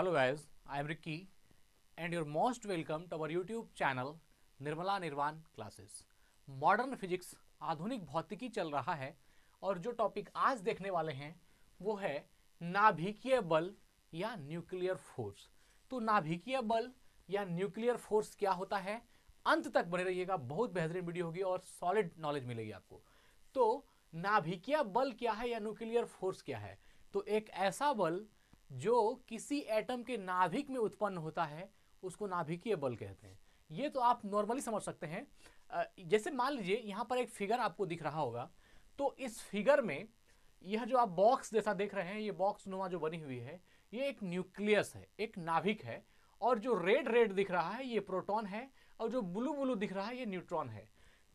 Hello guys, I am Ricky and you're most welcome to our YouTube channel Nirmala निर्वाण classes modern physics आधुनिक भौतिकी चल रहा है और जो टॉपिक आज देखने वाले हैं वो है नाभिकीय बल या न्यूक्लियर फोर्स तो नाभिकीय बल या न्यूक्लियर फोर्स क्या होता है अंत तक बने रहिएगा बहुत बेहतरीन वीडियो होगी और सॉलिड नॉलेज मिलेगी आपको तो नाभिकीय बल क्या है या न्यूक्लियर फोर्स क्या है तो एक ऐसा बल जो किसी एटम के नाभिक में उत्पन्न होता है उसको नाभिकीय बल कहते हैं ये तो आप नॉर्मली समझ सकते हैं जैसे मान लीजिए यहाँ पर एक फिगर आपको दिख रहा होगा तो इस फिगर में यह जो आप बॉक्स जैसा देख रहे हैं ये बॉक्स नुमा जो बनी हुई है ये एक न्यूक्लियस है एक नाभिक है और जो रेड रेड दिख रहा है ये प्रोटॉन है और जो ब्लू ब्लू दिख रहा है ये न्यूट्रॉन है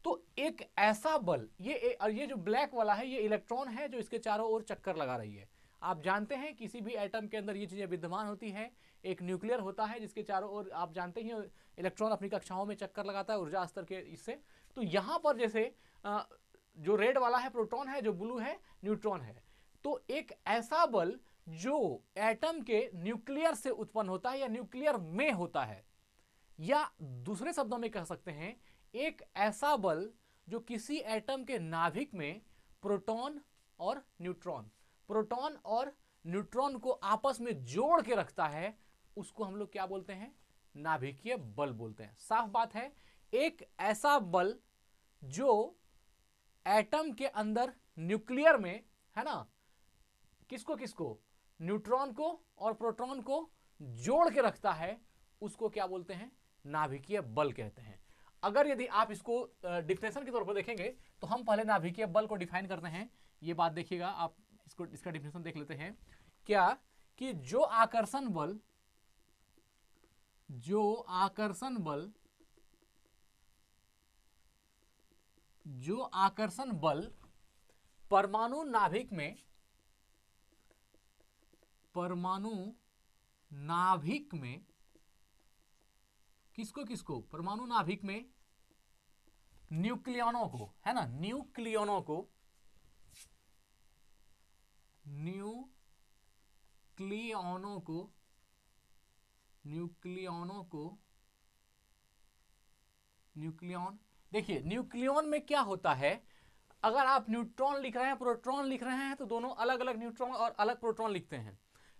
तो एक ऐसा बल ये और ये जो ब्लैक वाला है ये इलेक्ट्रॉन है जो इसके चारों ओर चक्कर लगा रही है आप जानते हैं किसी भी एटम के अंदर ये चीज़ें विद्यमान होती हैं एक न्यूक्लियर होता है जिसके चारों ओर आप जानते ही इलेक्ट्रॉन अपनी कक्षाओं में चक्कर लगाता है ऊर्जा स्तर के इससे तो यहाँ पर जैसे जो रेड वाला है प्रोटॉन है जो ब्लू है न्यूट्रॉन है तो एक ऐसा बल जो एटम के न्यूक्लियर से उत्पन्न होता है या न्यूक्लियर में होता है या दूसरे शब्दों में कह सकते हैं एक ऐसा बल जो किसी एटम के नाभिक में प्रोटॉन और न्यूट्रॉन प्रोटॉन और न्यूट्रॉन को आपस में जोड़ के रखता है उसको हम लोग क्या बोलते हैं नाभिकीय बल बोलते हैं साफ बात है एक ऐसा बल जो एटम के अंदर न्यूक्लियर में है ना किसको किसको न्यूट्रॉन को और प्रोटॉन को जोड़ के रखता है उसको क्या बोलते हैं नाभिकीय बल कहते हैं अगर यदि आप इसको डिफिनेशन के तौर पर देखेंगे तो हम पहले नाभिकीय बल को डिफाइन करते हैं ये बात देखिएगा आप इसको इसका डिफिनेशन देख लेते हैं क्या कि जो आकर्षण बल जो आकर्षण बल जो आकर्षण बल परमाणु नाभिक में परमाणु नाभिक में किसको किसको परमाणु नाभिक में न्यूक्लियनों को है ना न्यूक्लियनों को न्यूक्लियनों को न्यूक्लियनों को न्यूक्लियन देखिए न्यूक्लियन में क्या होता है अगर आप न्यूट्रॉन लिख रहे हैं प्रोट्रॉन लिख रहे हैं तो दोनों अलग अलग न्यूट्रॉन और अलग प्रोटॉन लिखते हैं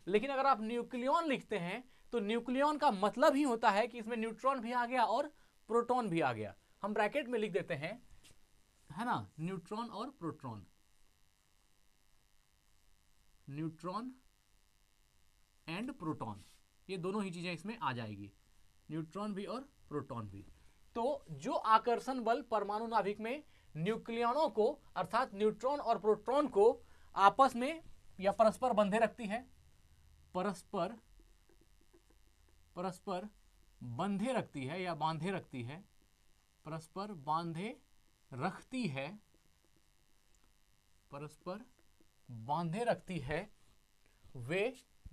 लेकिन अगर आप न्यूक्लियन लिखते हैं तो न्यूक्लियन का मतलब ही होता है कि इसमें न्यूट्रॉन भी आ गया और प्रोटॉन भी आ गया हम ब्रैकेट में लिख देते हैं है ना न्यूट्रॉन और प्रोटॉन न्यूट्रॉन एंड प्रोटॉन ये दोनों ही चीज़ें इसमें आ जाएगी न्यूट्रॉन भी और प्रोटॉन भी तो जो आकर्षण बल परमाणु नाभिक में न्यूक्लियनों को अर्थात न्यूट्रॉन और प्रोटॉन को आपस में या परस्पर बंधे रखती है परस्पर परस्पर बंधे रखती है या बांधे रखती है परस्पर बांधे रखती है परस्पर बांधे रखती है वे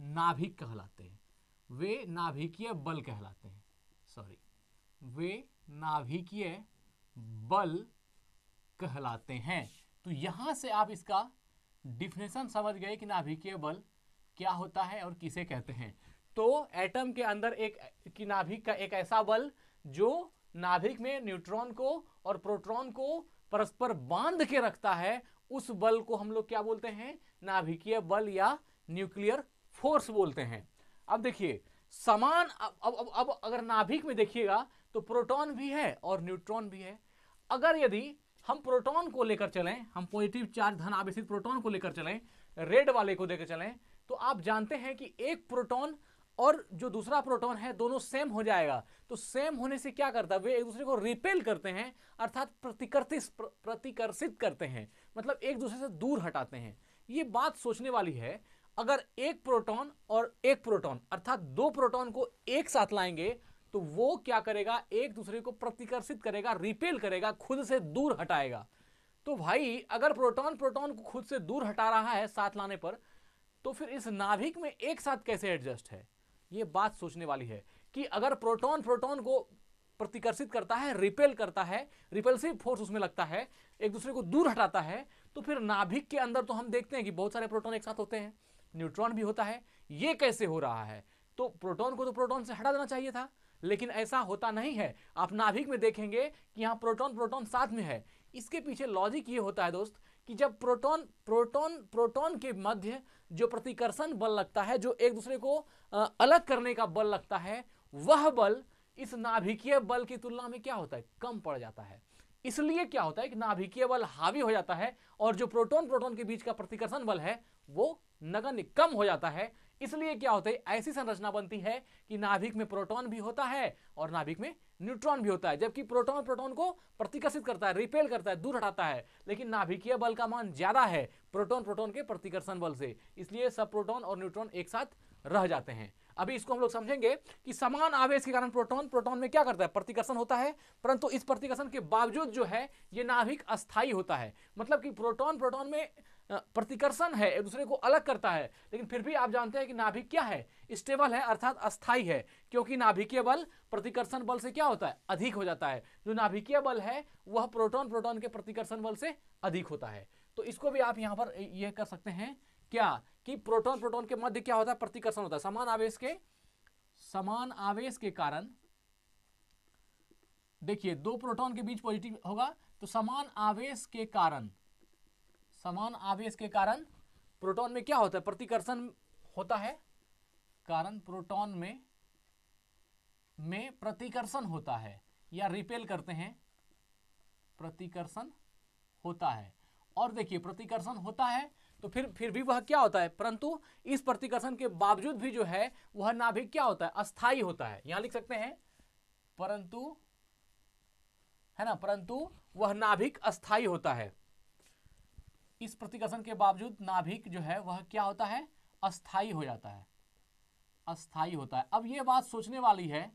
नाभिक कहलाते हैं वे नाभिकीय बल कहलाते हैं सॉरी वे नाभिकीय बल कहलाते हैं तो यहां से आप इसका डिफिनेशन समझ गए कि नाभिकीय बल क्या होता है और किसे कहते हैं तो एटम के अंदर एक कि नाभिक का एक ऐसा बल जो नाभिक में न्यूट्रॉन को और प्रोटॉन को परस्पर बांध के रखता है उस बल को हम लोग क्या बोलते हैं नाभिकीय बल या न्यूक्लियर फोर्स बोलते हैं अब देखिए समान अब अब अब, अब अगर नाभिक में देखिएगा तो प्रोटॉन भी है और न्यूट्रॉन भी है अगर यदि हम प्रोटॉन को लेकर चलें हम पॉजिटिव चार्ज धन आवेशित प्रोटॉन को लेकर चलें रेड वाले को लेकर चलें तो आप जानते हैं कि एक प्रोटॉन और जो दूसरा प्रोटॉन है दोनों सेम हो जाएगा तो सेम होने से क्या करता है वे एक दूसरे को रिपेल करते हैं अर्थात प्रतिकर्षित प्रतिकर्षित करते हैं मतलब एक दूसरे से दूर हटाते हैं ये बात सोचने वाली है अगर एक प्रोटॉन और एक प्रोटॉन अर्थात दो प्रोटॉन को एक साथ लाएंगे तो वो क्या करेगा एक दूसरे को प्रतिकर्षित करेगा रिपेल करेगा खुद से दूर हटाएगा तो भाई अगर प्रोटॉन प्रोटॉन को खुद से दूर हटा रहा है साथ लाने पर तो फिर इस नाभिक में एक साथ कैसे एडजस्ट है ये बात सोचने वाली है कि अगर प्रोटॉन प्रोटॉन को प्रतिकर्षित करता है रिपेल करता है रिपेल्सिव फोर्स उसमें लगता है एक दूसरे को दूर हटाता है तो फिर नाभिक के अंदर तो हम देखते हैं कि बहुत सारे प्रोटोन एक साथ होते हैं न्यूट्रॉन भी होता है ये कैसे हो रहा है तो प्रोटोन को तो प्रोटोन से हटा देना चाहिए था लेकिन ऐसा होता नहीं है आप नाभिक में देखेंगे कि यहाँ प्रोटोन प्रोटोन साथ में है इसके पीछे लॉजिक ये होता है दोस्त कि जब प्रोटोन प्रोटोन प्रोटोन के मध्य जो प्रतिकर्षण बल लगता है जो एक दूसरे को अलग करने का बल लगता है वह बल इस नाभिकीय बल की तुलना में क्या होता है कम पड़ जाता है इसलिए क्या होता है कि नाभिकीय बल हावी हो जाता है और जो प्रोटॉन प्रोटॉन के बीच का प्रतिकर्षण बल है वो नगन कम हो जाता है इसलिए क्या होता है ऐसी संरचना बनती है कि नाभिक में प्रोटॉन भी होता है और नाभिक में न्यूट्रॉन भी होता है जबकि प्रोटॉन प्रोटॉन को प्रतिकर्षित करता है रिपेल करता है दूर हटाता है लेकिन नाभिकीय बल का मान ज्यादा है प्रोटॉन प्रोटॉन के प्रतिकर्षण बल से इसलिए सब प्रोटॉन और न्यूट्रॉन एक साथ रह जाते हैं अभी इसको हम लोग समझेंगे कि समान आवेश के कारण प्रोटॉन प्रोटॉन में क्या करता है प्रतिकर्षण होता है परंतु इस प्रतिकर्षण के बावजूद जो है ये नाभिक अस्थाई होता है मतलब कि प्रोटॉन प्रोटॉन में प्रतिकर्षण है एक दूसरे को अलग करता है लेकिन फिर भी आप जानते हैं कि नाभिक क्या है स्टेबल है अर्थात अस्थाई है क्योंकि नाभिकीय बल प्रतिकर्षण बल से क्या होता है अधिक हो जाता है जो नाभिकीय बल है वह प्रोटॉन प्रोटॉन के प्रतिकर्षण बल से अधिक होता है तो इसको भी आप यहाँ पर यह कर सकते हैं क्या कि प्रोटॉन प्रोटॉन के मध्य क्या होता है प्रतिकर्षण होता है समान आवेश के समान आवेश के कारण देखिए दो प्रोटॉन के बीच पॉजिटिव होगा तो समान आवेश के कारण समान आवेश के कारण प्रोटॉन में क्या होता है प्रतिकर्षण होता है कारण प्रोटॉन में में प्रतिकर्षण होता है या रिपेल करते हैं प्रतिकर्षण होता है और देखिए प्रतिकर्षण होता है तो फिर फिर भी वह क्या होता है परंतु इस प्रतिकर्षण के बावजूद भी जो है वह नाभिक क्या होता है अस्थाई होता है यहां लिख सकते हैं परंतु है ना परंतु वह नाभिक अस्थाई होता है इस प्रतिकर्षण के बावजूद नाभिक जो है वह क्या होता है अस्थाई हो जाता है अस्थाई होता है अब यह बात सोचने वाली है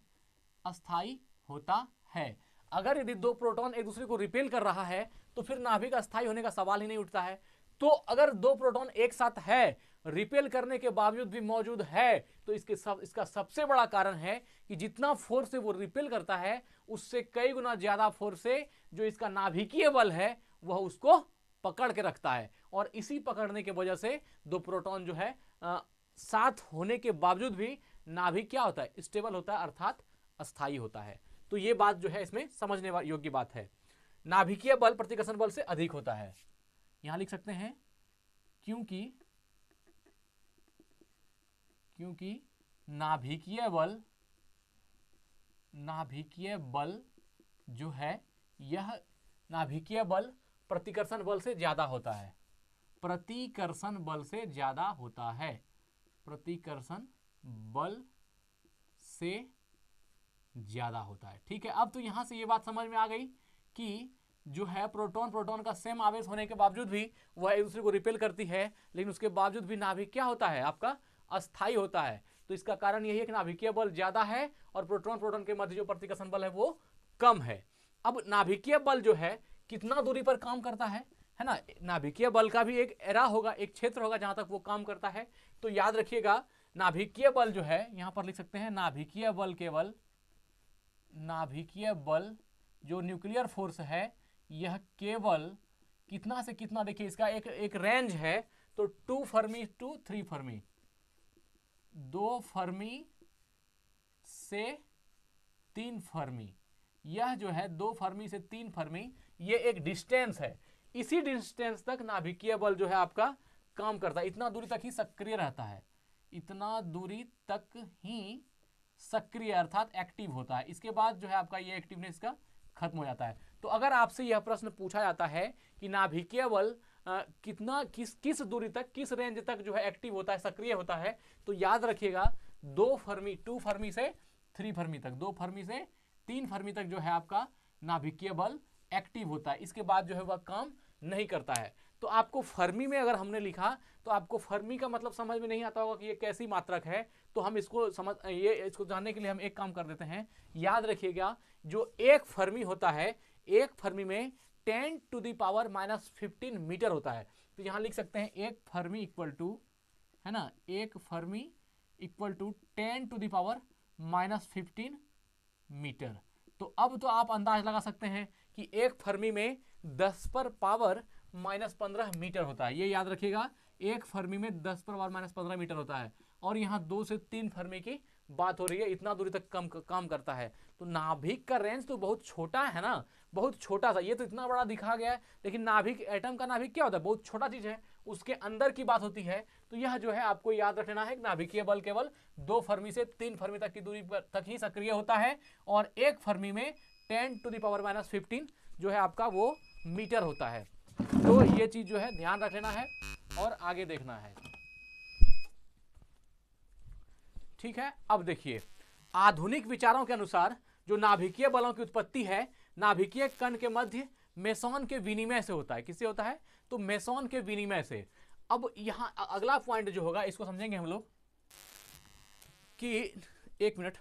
अस्थाई होता है अगर यदि दो प्रोटॉन एक दूसरे को रिपेल कर रहा है तो फिर नाभिक अस्थाई होने का सवाल ही नहीं उठता है तो अगर दो प्रोटॉन एक साथ है रिपेल करने के बावजूद भी मौजूद है तो इसके सब इसका सबसे बड़ा कारण है कि जितना फोर्स से वो रिपेल करता है उससे कई गुना ज़्यादा फोर्स से जो इसका नाभिकीय बल है वह उसको पकड़ के रखता है और इसी पकड़ने की वजह से दो प्रोटॉन जो है आ, साथ होने के बावजूद भी नाभिक क्या होता है स्टेबल होता है अर्थात अस्थायी होता है तो ये बात जो है इसमें समझने योग्य बात है नाभिकीय बल प्रतिकर्षण बल से अधिक होता है यहां लिख सकते हैं क्योंकि क्योंकि नाभिकीय बल नाभिकीय बल जो है यह नाभिकीय बल प्रतिकर्षण बल से ज़्यादा होता है प्रतिकर्षण बल से ज़्यादा होता है प्रतिकर्षण बल से ज़्यादा होता है ठीक है अब तो यहां से यह बात समझ में आ गई कि जो है प्रोटॉन प्रोटॉन का सेम आवेश होने के बावजूद भी वह एक दूसरे को रिपेल करती है लेकिन उसके बावजूद भी नाभिक क्या होता है आपका अस्थाई होता है तो इसका कारण यही है कि नाभिकीय बल ज़्यादा है और प्रोटॉन प्रोटॉन के मध्य जो प्रतिकर्षण बल है वो कम है अब नाभिकीय बल जो है कितना दूरी पर काम करता है है ना नाभिकीय बल का भी एक एरा होगा एक क्षेत्र होगा जहाँ तक वो काम करता है तो याद रखिएगा नाभिकीय बल जो है यहाँ पर लिख सकते हैं नाभिकीय बल केवल नाभिकीय बल जो न्यूक्लियर फोर्स है यह केवल कितना से कितना देखिए इसका एक एक रेंज है तो two fermi to three fermi दो फर्मी से तीन फर्मी यह जो है दो फर्मी से तीन फर्मी ये एक डिस्टेंस है इसी डिस्टेंस तक नाभिकीय बल जो है आपका काम करता है इतना दूरी तक ही सक्रिय रहता है इतना दूरी तक ही सक्रिय अर्थात एक्टिव होता है इसके बाद जो है आपका ये एक्टिवनेस का खत्म हो जाता है तो अगर आपसे यह प्रश्न पूछा जाता है कि नाभिकीय बल कितना किस किस दूरी तक किस रेंज तक जो है एक्टिव होता है सक्रिय होता है तो याद रखिएगा दो फर्मी टू फर्मी से थ्री फर्मी तक दो फर्मी से तीन फर्मी तक जो है आपका नाभिकीय बल एक्टिव होता है इसके बाद जो है वह काम नहीं करता है तो आपको फर्मी में अगर हमने लिखा तो आपको फर्मी का मतलब समझ में नहीं आता होगा कि ये कैसी मात्रक है तो हम इसको समझ ये इसको जानने के लिए हम एक काम कर देते हैं याद रखिएगा जो एक फर्मी होता है एक फर्मी में ten to the power minus fifteen metre होता है तो यहां लिख सकते हैं एक फर्मी इक्वल टू है ना एक fermi equal to ten to the power minus fifteen metre तो अब तो आप अंदाज लगा सकते हैं कि एक फर्मी में दस पर पावर माइनस पंद्रह मीटर होता है ये याद रखिएगा एक फर्मी में दस पर पावर माइनस पंद्रह मीटर होता है और यहाँ दो से तीन फर्मी की बात हो रही है इतना दूरी तक कम काम करता है तो नाभिक का रेंज तो बहुत छोटा है ना बहुत छोटा सा ये तो इतना बड़ा दिखा गया है लेकिन नाभिक एटम का नाभिक क्या होता है बहुत छोटा चीज़ है उसके अंदर की बात होती है तो यह जो है आपको याद रखना है नाभिकीय बल केवल दो फर्मी से तीन फर्मी तक की दूरी तक ही सक्रिय होता है और एक फर्मी में ten to the power minus fifteen जो है आपका वो मीटर होता है तो ये चीज़ जो है ध्यान रख है और आगे देखना है ठीक है अब देखिए आधुनिक विचारों के अनुसार जो नाभिकीय बलों की उत्पत्ति है नाभिकीय कण के मध्य मेसोन के विनिमय से होता है किससे होता है तो मेसोन के विनिमय से अब यहाँ अगला पॉइंट जो होगा इसको समझेंगे हम लोग कि एक मिनट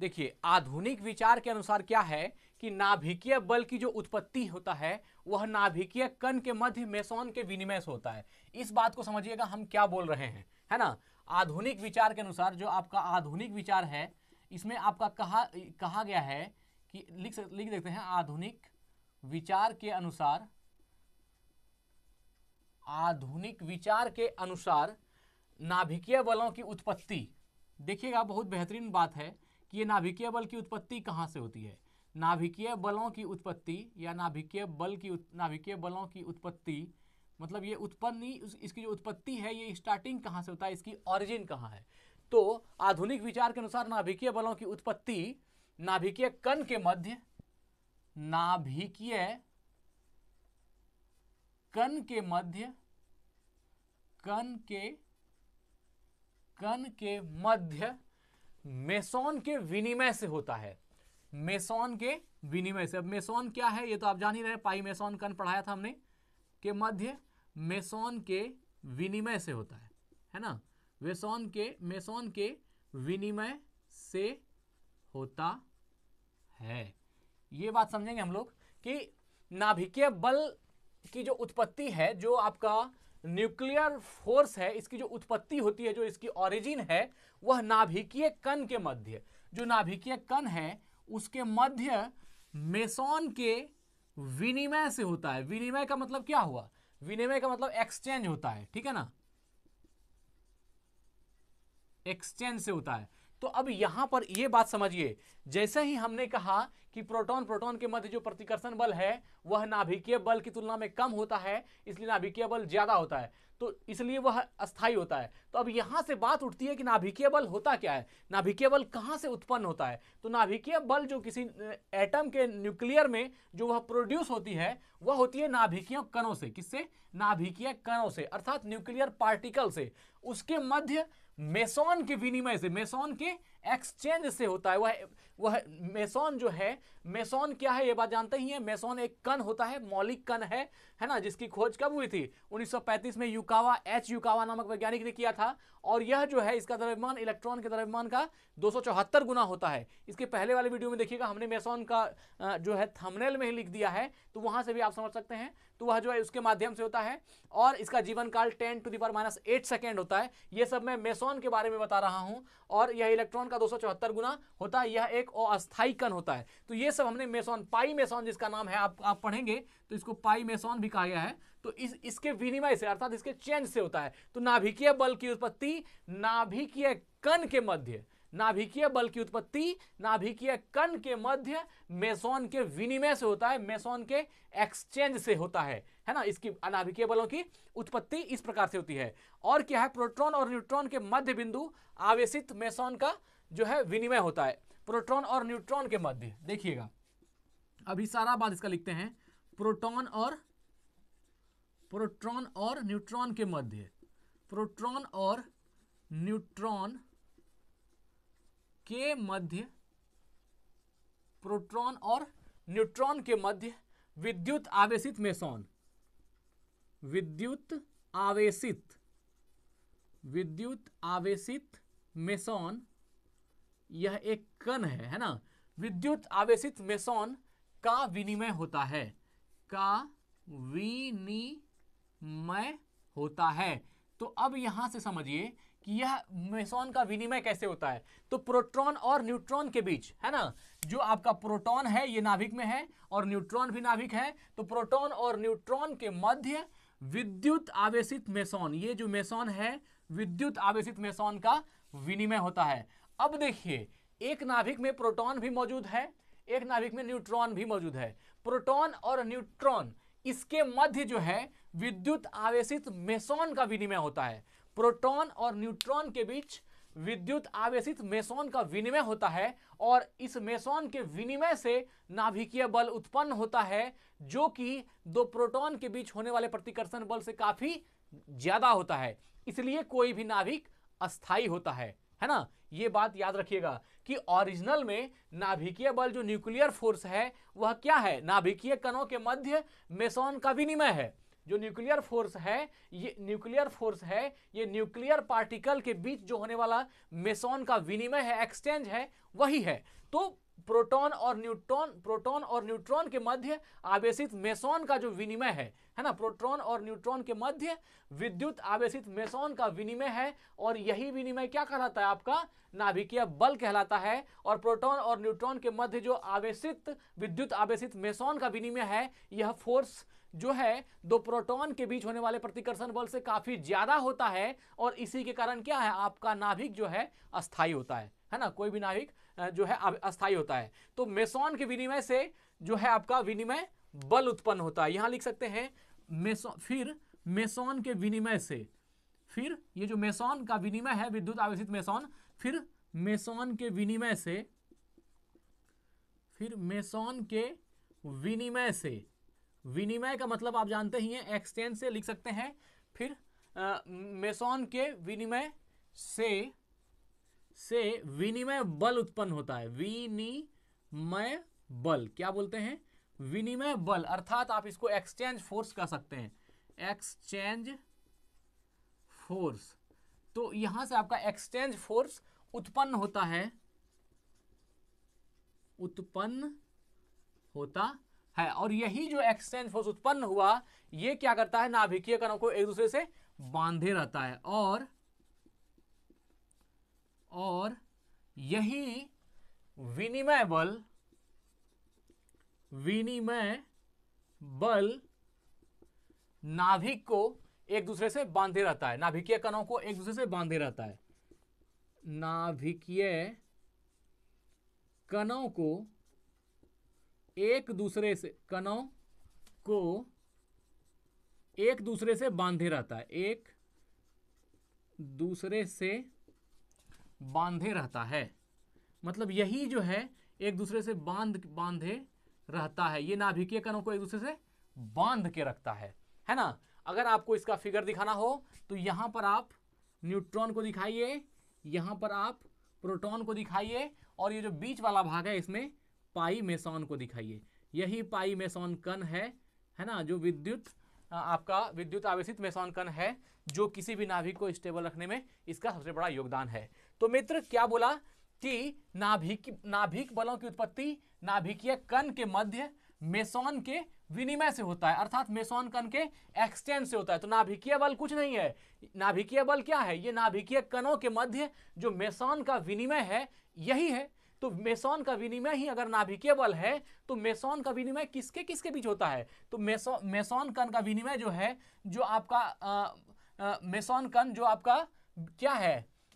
देखिए आधुनिक विचार के अनुसार क्या है कि नाभिकीय बल की जो उत्पत्ति होता है वह नाभिकीय कण के मध्य मेसोन के विनिमय से होता है इस बात को समझिएगा हम क्या बोल रहे हैं है ना आधुनिक विचार के अनुसार जो आपका आधुनिक विचार है इसमें आपका कहा कहा गया है कि लिख लिख देते हैं आधुनिक विचार के अनुसार आधुनिक विचार के अनुसार नाभिकीय बलों की उत्पत्ति देखिएगा बहुत बेहतरीन बात है कि ये नाभिकीय बल की उत्पत्ति कहाँ से होती है नाभिकीय बलों की उत्पत्ति या नाभिकीय बल की नाभिकीय बलों की उत्पत्ति मतलब ये उत्पत्ति इसकी जो उत्पत्ति है ये स्टार्टिंग कहाँ से होता है इसकी ऑरिजिन कहाँ है तो आधुनिक विचार के अनुसार नाभिकीय बलों की उत्पत्ति नाभिकीय कण के मध्य नाभिकीय कण के मध्य कण के कण के मध्य मेसोन के विनिमय से होता है मेसोन के विनिमय से अब मेसोन क्या है ये तो आप जान ही रहे पाई मेसोन कन पढ़ाया था हमने के मध्य मेसोन के विनिमय से होता है है ना वेसोन के मेसोन के विनिमय से होता है ये बात समझेंगे हम लोग कि नाभिकीय बल की जो उत्पत्ति है जो आपका न्यूक्लियर फोर्स है इसकी जो उत्पत्ति होती है जो इसकी ओरिजिन है वह नाभिकीय कण के मध्य जो नाभिकीय कण है उसके मध्य मेसॉन के विनिमय से होता है विनिमय का मतलब क्या हुआ विनिमय का मतलब एक्सचेंज होता है ठीक है ना एक्सचेंज से होता है तो अब यहां पर यह बात समझिए जैसे ही हमने कहा कि प्रोटॉन प्रोटॉन के मध्य जो प्रतिकर्षण बल है वह नाभिकीय बल की तुलना में कम होता है इसलिए नाभिकीय बल ज्यादा होता है तो इसलिए वह अस्थायी होता है तो अब यहाँ से बात उठती है कि नाभिकीय बल होता क्या है नाभिकीय बल कहाँ से उत्पन्न होता है तो नाभिकीय बल जो किसी एटम के न्यूक्लियर में जो वह प्रोड्यूस होती है वह होती है नाभिकीय कणों से किससे नाभिकीय कणों से अर्थात न्यूक्लियर पार्टिकल से उसके मध्य मेसोन के विनिमय से मेसोन के एक्सचेंज से होता है वह वह मेसोन जो है मेसोन क्या है ये बात जानते ही हैं मेसोन एक कण होता है मौलिक कण है है ना जिसकी खोज कब हुई थी 1935 में यूकावा एच युकावा नामक वैज्ञानिक ने किया था और यह जो है इसका द्रव्यमान इलेक्ट्रॉन के द्रव्यमान का दो गुना होता है इसके पहले वाले वीडियो में देखिएगा हमने मेसोन का जो है थमनेल में ही लिख दिया है तो वहाँ से भी आप समझ सकते हैं तो वह जो है उसके माध्यम से होता है और इसका जीवन काल ten to the power minus eight second होता है ये सब मैं मेसोन के बारे में बता रहा हूँ और यह इलेक्ट्रॉन मेसॉन का दो गुना होता है यह एक अस्थायी कण होता है तो ये सब हमने मेसॉन पाई मेसॉन जिसका नाम है आप आप पढ़ेंगे तो इसको पाई मेसॉन भी कहा गया है तो इस इसके विनिमय से अर्थात इसके चेंज से होता है तो नाभिकीय बल की उत्पत्ति नाभिकीय कण के मध्य नाभिकीय बल की उत्पत्ति नाभिकीय कण के मध्य मेसॉन के विनिमय से होता है मेसॉन के एक्सचेंज से होता है है ना इसकी नाभिकीय बलों की उत्पत्ति इस प्रकार से होती है और क्या है प्रोटॉन और न्यूट्रॉन के मध्य बिंदु आवेशित मेसॉन का जो है विनिमय होता है प्रोटॉन और न्यूट्रॉन के मध्य देखिएगा अभी सारा बात इसका लिखते हैं प्रोटॉन और प्रोटॉन और न्यूट्रॉन के मध्य प्रोटॉन और न्यूट्रॉन के मध्य प्रोटॉन और न्यूट्रॉन के मध्य विद्युत आवेशित मेसॉन विद्युत आवेशित विद्युत आवेशित मेसॉन यह एक कण है है ना विद्युत आवेशित मेसोन का विनिमय होता है का विनिमय होता है तो अब यहां से समझिए कि यह मेसोन का विनिमय कैसे होता है तो प्रोटॉन और न्यूट्रॉन के बीच है ना जो आपका प्रोटॉन है ये नाभिक में है और न्यूट्रॉन भी नाभिक है तो प्रोटॉन और न्यूट्रॉन के मध्य विद्युत आवेशित मेसोन ये जो मेसोन है विद्युत आवेशित मेसोन का विनिमय होता है अब देखिए एक नाभिक में प्रोटॉन भी मौजूद है एक नाभिक में न्यूट्रॉन भी मौजूद है प्रोटॉन और न्यूट्रॉन इसके मध्य जो है विद्युत आवेशित मेसोन का विनिमय होता है प्रोटॉन और न्यूट्रॉन के बीच विद्युत आवेशित मेसोन का विनिमय होता है और इस मेसोन के विनिमय से नाभिकीय बल उत्पन्न होता है जो कि दो प्रोटॉन के बीच होने वाले प्रतिकर्षण बल से काफी ज्यादा होता है इसलिए कोई भी नाभिक अस्थायी होता है है ना ये बात याद रखिएगा कि ओरिजिनल में नाभिकीय बल जो न्यूक्लियर फोर्स है वह क्या है नाभिकीय कणों के मध्य मेसोन का विनिमय है जो न्यूक्लियर फोर्स है ये न्यूक्लियर फोर्स है ये न्यूक्लियर पार्टिकल के बीच जो होने वाला मेसोन का विनिमय है एक्सचेंज है वही है तो प्रोटॉन और न्यूट्रॉन प्रोटॉन और न्यूट्रॉन के मध्य आवेशित मेसॉन का जो विनिमय है है ना प्रोटॉन और न्यूट्रॉन के मध्य विद्युत आवेशित मेसॉन का विनिमय है और यही विनिमय क्या कहलाता है आपका नाभिकीय बल कहलाता है और प्रोटॉन और न्यूट्रॉन के मध्य जो आवेशित विद्युत आवेशित मेसॉन का विनिमय है यह फोर्स जो है दो प्रोटॉन के बीच होने वाले प्रतिकर्षण बल से काफी ज्यादा होता है और इसी के कारण क्या है आपका नाभिक जो है अस्थायी होता है है ना कोई भी नाभिक जो है अस्थाई होता है तो मेसोन के विनिमय से जो है आपका विनिमय बल उत्पन्न होता है यहां लिख सकते हैं मेसो फिर मेसोन के विनिमय से फिर ये जो मेसोन का विनिमय है विद्युत आवेशित मेसोन फिर मेसोन के विनिमय से फिर मेसोन के विनिमय से विनिमय का मतलब आप जानते ही हैं एक्सचेंज से लिख सकते हैं फिर मेसोन के विनिमय से से विनिमय बल उत्पन्न होता है विनिमय बल क्या बोलते हैं विनिमय बल अर्थात आप इसको एक्सचेंज फोर्स कह सकते हैं एक्सचेंज फोर्स तो यहां से आपका एक्सचेंज फोर्स उत्पन्न होता है उत्पन्न होता है और यही जो एक्सचेंज फोर्स उत्पन्न हुआ ये क्या करता है नाभिकीय कणों को एक दूसरे से बांधे रहता है और और यही विनिमय बल विनिमय बल नाभिक को एक दूसरे से बांधे रहता है नाभिकीय कणों को एक दूसरे से बांधे रहता है नाभिकीय कणों को एक दूसरे से कणों को एक दूसरे से बांधे रहता है एक दूसरे से बांधे रहता है मतलब यही जो है एक दूसरे से बांध बांधे रहता है ये नाभिकीय कणों को एक दूसरे से बांध के रखता है है ना अगर आपको इसका फिगर दिखाना हो तो यहाँ पर आप न्यूट्रॉन को दिखाइए यहाँ पर आप प्रोटॉन को दिखाइए और ये जो बीच वाला भाग है इसमें पाई मेसॉन को दिखाइए यही पाई मेसॉन कण है है ना जो विद्युत आपका विद्युत आवेशित मेसॉन कण है जो किसी भी नाभिक को स्टेबल रखने में इसका सबसे बड़ा योगदान है तो मित्र क्या बोला कि नाभिक नाभिक बलों की उत्पत्ति नाभिकीय कण के मध्य मेसोन के विनिमय से होता है अर्थात मेसोन कण के एक्सटेंड से होता है तो नाभिकीय बल कुछ नहीं है नाभिकीय बल क्या है ये नाभिकीय कणों के मध्य जो मेसोन का विनिमय है यही है तो मेसोन का विनिमय ही अगर नाभिकीय बल है तो मेसोन का विनिमय किसके किसके बीच होता है तो मेसो मेसोन कण का विनिमय जो है जो आपका मेसोन कण जो आपका क्या है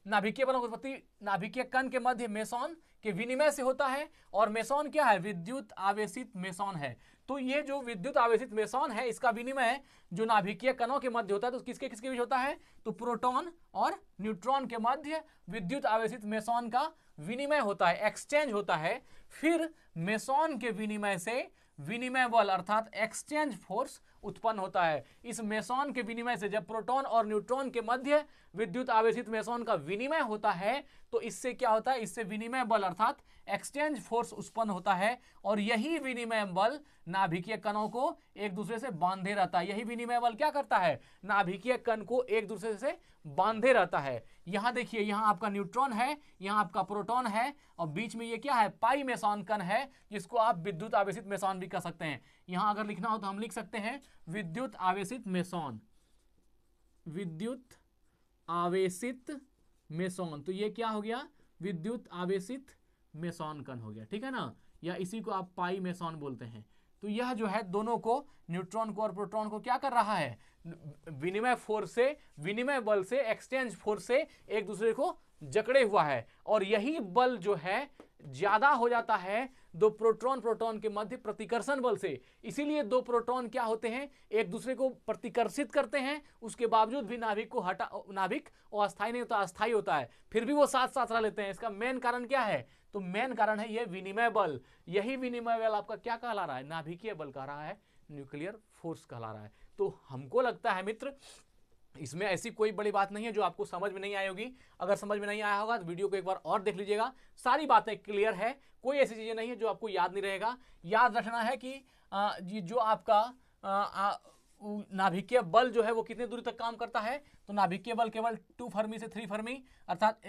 नाभिकीय बंधन उत्पत्ति नाभिकीय कण के मध्य मेसॉन के विनिमय से होता है और मेसॉन क्या है विद्युत आवेशित मेसॉन है तो ये जो विद्युत आवेशित मेसॉन है इसका विनिमय जो नाभिकीय कणों के मध्य होता है तो किसके किसके बीच होता है तो प्रोटॉन और न्यूट्रॉन के मध्य विद्युत आवेशित मेसॉन का विनिमय होता है एक्सचेंज होता है फिर मेसॉन के विनिमय से विनिमय बल अर्थात एक्सचेंज फोर्स उत्पन्न होता है इस मेसॉन के विनिमय से जब प्रोटॉन और न्यूट्रॉन के मध्य विद्युत आवेशित मेसॉन का विनिमय होता है तो इससे क्या होता है इससे विनिमय बल अर्थात एक्सचेंज फोर्स उत्पन्न होता है और यही विनिमय बल नाभिकीय कणों को एक दूसरे से बांधे रहता है यही विनिमय बल क्या करता है नाभिकीय कण को एक दूसरे से बांधे रहता है यहाँ देखिए यहाँ आपका न्यूट्रॉन है यहाँ आपका प्रोटॉन है और बीच में ये क्या है पाई मेसॉन कण है जिसको आप विद्युत आवेशित मेसॉन भी कह सकते हैं यहां अगर लिखना हो तो हम लिख सकते हैं विद्युत आवेशित मेसॉन विद्युत आवेशित मेसॉन तो ये क्या हो गया विद्युत आवेशित मेसॉन कण हो गया ठीक है ना या इसी को आप पाई मेसॉन बोलते हैं तो यह जो है दोनों को न्यूट्रॉन को और प्रोटॉन को क्या कर रहा है विनिमय फोर्स से विनिमय बल से एक्सचेंज फोर्स से एक दूसरे को जकड़े हुआ है और यही बल जो है ज़्यादा हो जाता है दो प्रोटॉन प्रोटॉन के मध्य प्रतिकर्षण बल से इसीलिए दो प्रोटॉन क्या होते हैं एक दूसरे को प्रतिकर्षित करते हैं उसके बावजूद भी नाभिक को हटा नाभिक और अस्थायी नहीं होता अस्थायी होता है फिर भी वो साथ साथ रह लेते हैं इसका मेन कारण क्या है तो मेन कारण है यह विनिमय बल यही विनिमय बल आपका क्या कहला रहा है नाभिकीय बल कह रहा है न्यूक्लियर फोर्स कहला रहा है तो हमको लगता है मित्र इसमें ऐसी कोई बड़ी बात नहीं है जो आपको समझ में नहीं आई होगी अगर समझ में नहीं आया होगा तो वीडियो को एक बार और देख लीजिएगा सारी बातें क्लियर है कोई ऐसी चीज़ें नहीं है जो आपको याद नहीं रहेगा याद रखना है कि जो आपका नाभिकीय बल जो है वो कितने दूरी तक काम करता है तो नाभिकीय बल केवल टू फर्मी से थ्री फर्मी अर्थात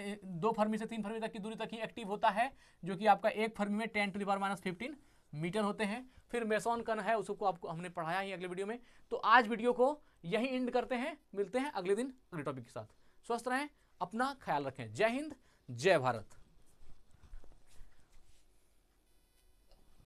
दो फर्मी से तीन फर्मी तक की दूरी तक ही एक्टिव होता है जो कि आपका एक फर्मी में ten to the power minus fifteen metre होते हैं फिर मेसोन कन है उसको आपको हमने पढ़ाया ही अगले वीडियो में तो आज वीडियो को यही एंड करते हैं मिलते हैं अगले दिन अगले टॉपिक के साथ स्वस्थ रहें अपना ख्याल रखें जय हिंद जय भारत